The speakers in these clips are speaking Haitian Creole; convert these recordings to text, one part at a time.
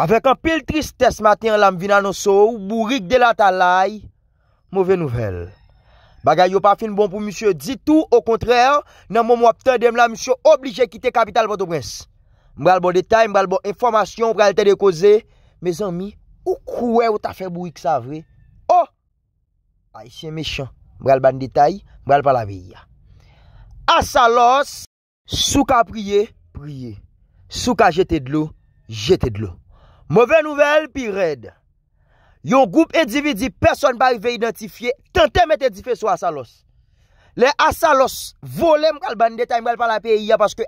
Avèk an pil tristès maten la m vin anonsou Bourik de la talay Mouve nouvel Bagay yo pa fin bon pou msye ditou Ou kontrèr nan m wapte dem la msye Oblije kite kapital Bato Prince M bral bon detay, m bral bon informasyon M bral te dekoze Me zanmi, ou kouè ou ta fè Bourik oh! sa vwe Oh Ay se mechon, m bral ban detay M bral pa la vey Asalos Sou ka priye, priye Sou ka jete de lou, jete de lou Mouve nouvel pi red Yon goup endividi Person ba ki ve identifiye Tante met endifiye sou asalos Le asalos vole mwen kalbani deta Mwen kalbani pa la peyi ya Mwen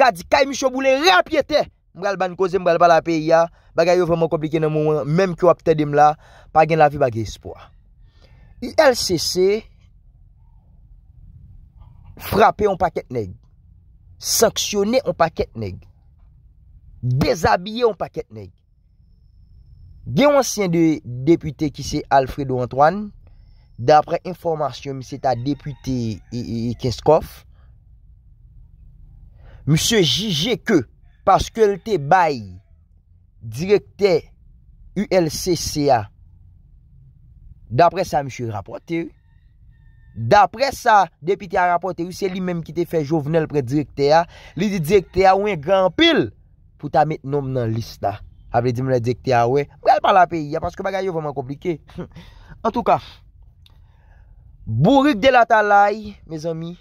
kalbani koze mwen kalbani pa la peyi ya Mwen kalbani koze mwen kalbani pa la peyi ya Bagay yo fèman komplike nan mwen Mem ki wap tedim la Pagen la vi bagay ispwa Y LCC Frape yon paket neg Sanksyone yon paket neg Dezabye yon paket ney. Gen yon syen de depute ki se Alfredo Antoine, d'apre informasyon mi se ta depute e Kiskof, mi se jije ke, paske lte bay, direkte ULCCA, d'apre sa mi se rapote, d'apre sa depute a rapote, ou se li menm ki te fe jovenel pre direkte ya, li di direkte ya ou en gran pil, pou ta met nom nan lis ta. Able di mre dek te awe. Mre al pa la peyi ya, paske bagay yo voman komplike. En tou ka, bourik de la talay, me zami,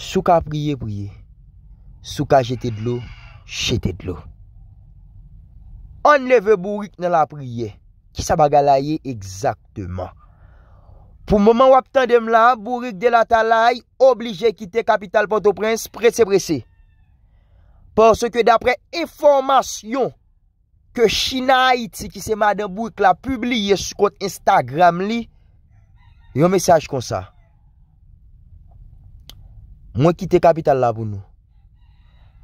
sou ka priye priye, sou ka jetet lo, jetet lo. An neve bourik nan la priye, ki sa bagay la ye, egzaktman. Pou mwaman wap tan dem la, bourik de la talay, oblije kite kapital Ponto Prince, prese prese. Pense ke dapre eformasyon ke China Haiti ki se maden bouk la publiye sou kont Instagram li, yon mesaj kon sa. Mwen kite kapital la bou nou.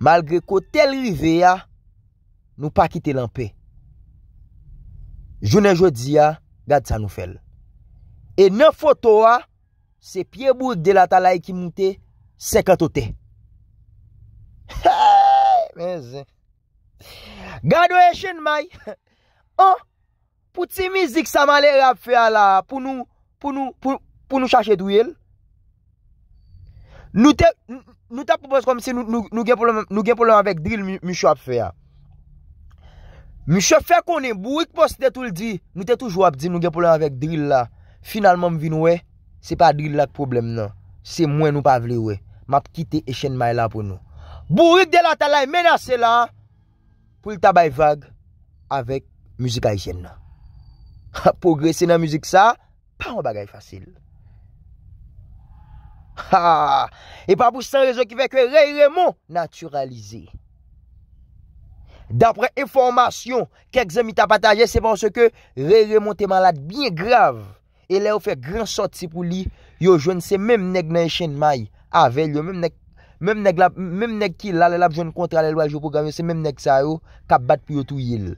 Malgre ko tel rive ya, nou pa kite lanpe. Jounen jodi ya, gade sa nou fel. E nan foto ya, se pie boud de la talay ki mouti, se kato te. Ha ha! Gado eshen may O Pouti mizik sa male rap fe a la Pou nou Pou nou chache tou el Nou te Nou te apropos kom se nou gen polon Avèk drill mi chop fe a Mi chop fe a konen Bou wik poste tou l di Nou te tou jwap di nou gen polon avèk drill la Finalman m vin wè Se pa drill lak problem nan Se mwen nou pa vle wè Map kite eshen may la pou nou Bourik de la talay menase la pou l tabay vag avèk müzik ay jen nan. Ha, progresi nan müzik sa, pa mwen bagay fasil. Ha, e pa pou san rezon ki vekwe rey remon naturalize. Dapre eformasyon kek zemita pataje, se panse ke, rey remon te malat biye grav, e le ou fe gran soti pou li, yo jwene se memnèk nan chen may, avèl, yo memnèk Mèm nèk ki lalèl ap joun kontra lèl wajou pou gamy, se mèm nèk sa yo kap bat pi yo tou yil.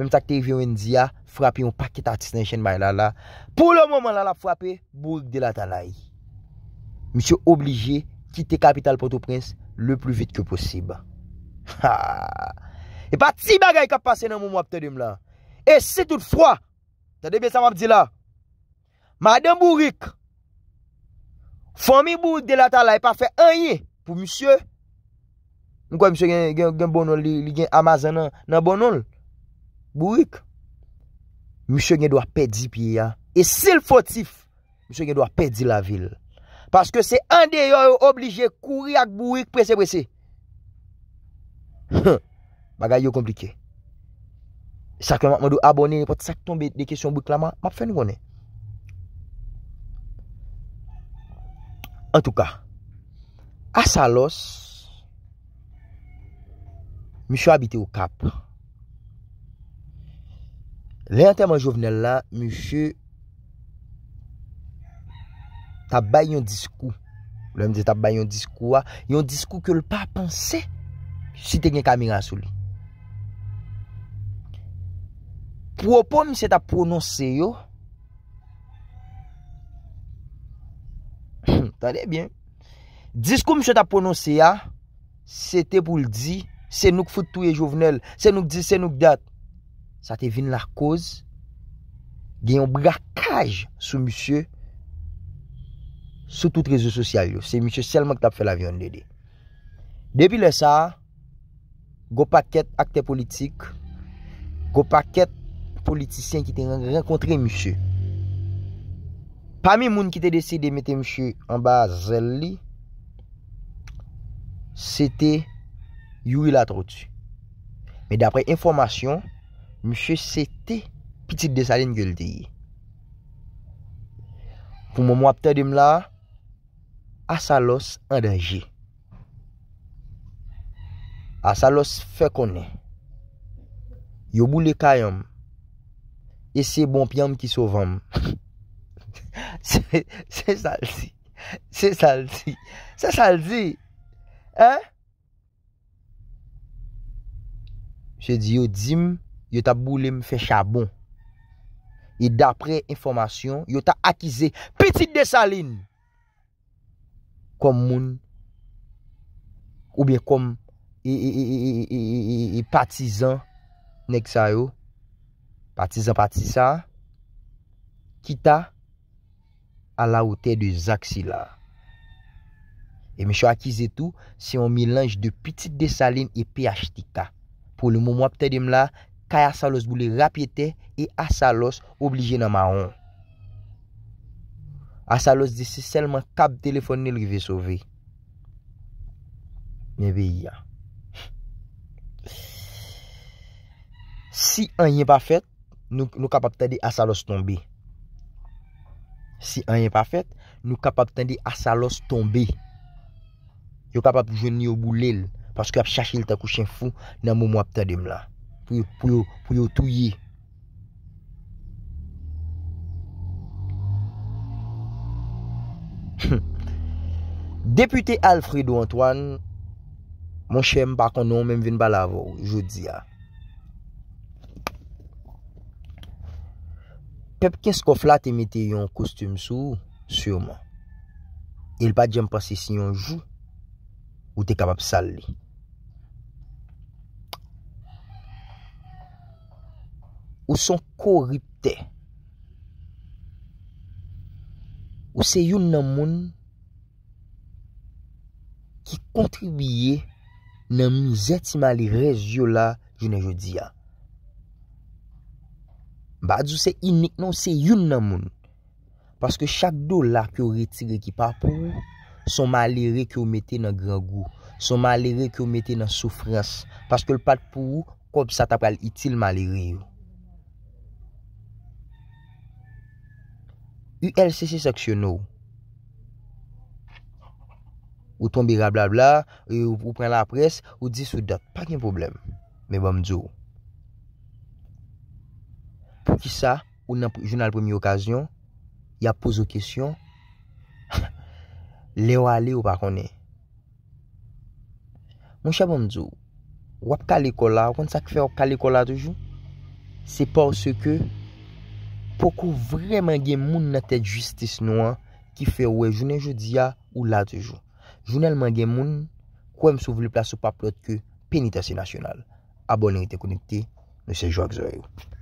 Mèm sak te viwen diya, frapi yon pakit atis nan chen bay lala. Pou lè mouman lalap frapi, bou l'delata lay. Misyou oblige, kite kapital poto prince, le plou vit ke posib. E pa ti bagay kap pase nan moum wap te dim la. E se tout fwa, sa debe sa mwap di la, maden bou rik, fwami bou l'delata lay pa fe anye, Pou msye. Mkwa msye gen bonol li gen amazan nan bonol. Bourik. Msye gen do a pedi piye ya. E sil fotif. Msye gen do a pedi la vil. Paske se an de yo yo oblije kouri ak bourik prese prese. Ma ga yo komplike. Sakon man do abone. Sakon be de kesyon bourik la man. Map fe nou konen. En tou ka. A sa los, mi chou habite ou kap. Le yon teman jouvnel la, mi chou tabay yon diskou. Le yon diskou ki ou l pa a panse si te gen kamina sou li. Propon mi se ta prononse yo. Tade bien. Dis kou msye ta pononsi ya... Se te pou l di... Se nouk foute touye jovenel... Se nouk di, se nouk dat... Sa te vin larkoz... Gen yon brakaj... Sou msye... Sou tout rezo sosyal yo... Se msye selman ki ta pou fè la viyon dede... Depi le sa... Gopaket akte politik... Gopaket politisyen... Ki te renkontre msye... Pa mi moun ki te desi... De mette msye anba zel li... se te yuwi la trotu. Me dapre informasyon, msye se te pitit de salin gyo l deyi. Pou mwap te dim la, asalos an denji. Asalos fe konen. Yobou le kayom, e se bonpiyom ki sovom. Se salzi. Se salzi. Se salzi. Se salzi. Se di yo dim Yo ta boulim fe chabon E dapre informasyon Yo ta akize Petit de salin Kom moun Ou be kom E patizan Nek sa yo Patizan patiza Kita A la ote de zak si la E mè chou akize tou, se yon milanj de piti desaline e pH tika. Po le mou mwap tèdèm la, kaya asalos boule rapyete, e asalos oblije nan maron. Asalos di se selman kap telefonel ki ve sove. Mè be yon. Si an yon pa fèt, nou kap ap tèdè asalos tombe. Si an yon pa fèt, nou kap ap tèdè asalos tombe. Yo ka pa pou jouni yo boulel Paske ap chache l takou chen fou Nan mou mou ap ta dem la Pou yo touye Depute Alfredo Antoine Mon chen pa konon Men ven bala vo Pepe kens kon flate mette yon kostum sou Siyouman Il pa jem pase si yon jou Ou te kapap sal li. Ou son korip te. Ou se yon nan moun ki kontribiye nan mou zetima li rej yo la jounen jodi ya. Badz ou se inik nan ou se yon nan moun. Paske chak do la ki yo retire ki pa pou ou. Son maliri ki ou mette nan grangou. Son maliri ki ou mette nan soufrans. Paske l pat pou ou, koub sa tapal itil maliri ou. Ou el sese seksyon ou. Ou ton bi rabla bla, ou pren la pres, ou dis ou dot. Pak yon problem. Me bom djo. Po ki sa, ou nan jounal premi okasyon, ya pouzo kesyon, le wale ou pa kone. Moun chè bom dzo, wap kalikola, wakon sa ki fè wak kalikola de joun, se porsè ke, pokou vreman gen moun na tèt justice nou an, ki fè wè jounen joudiya ou la de joun. Jounelman gen moun, kwen m sou vle plas ou pa plot ke, penitensi nasyonal. Abonnen ite konikte, mwen se jo ak zoye ou.